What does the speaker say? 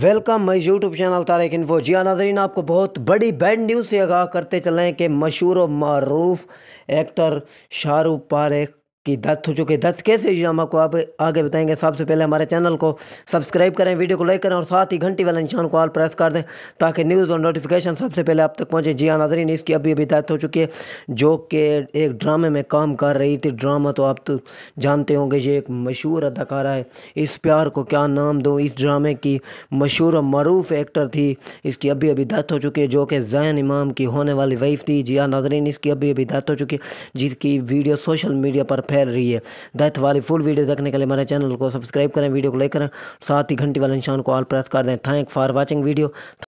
welcome my YouTube channel Tarak info जी हाँ, नाजरीन आपको बहुत बड़ी बैड न्यूज़ से आगाह करते चलें कि मशहूर और मरूफ एक्टर शाहरुख पारेख कि दत्त हो चुके दत्त कैसे जी हम आपको आप आगे बताएंगे सबसे पहले हमारे चैनल को सब्सक्राइब करें वीडियो को लाइक करें और साथ ही घंटी वाला निशान को ऑल प्रेस कर दें ताकि न्यूज़ और नोटिफिकेशन सबसे पहले आप तक पहुँचे जी हाँ नाजरीन इसकी अभी अभी दत्त हो चुकी है जो कि एक ड्रामे में काम कर रही थी ड्रामा तो आप तो जानते होंगे ये एक मशहूर अदाकारा है इस प्यार को क्या नाम दूँ इस ड्रामे की मशहूर और मरूफ एक्टर थी इसकी अभी अभी दत्त हो चुकी है जो कि जैन इमाम की होने वाली वाइफ थी जी हाँ नाजरीन इसकी अभी अभी दत्त हो चुकी है जिसकी वीडियो सोशल मीडिया पर फैल रही है डेथ वाली फुल वीडियो देखने के लिए हमारे चैनल को सब्सक्राइब करें वीडियो को लाइक करें साथ ही घंटी वाले निशान को ऑल प्रेस कर दें थैंक फॉर वॉचिंग वीडियो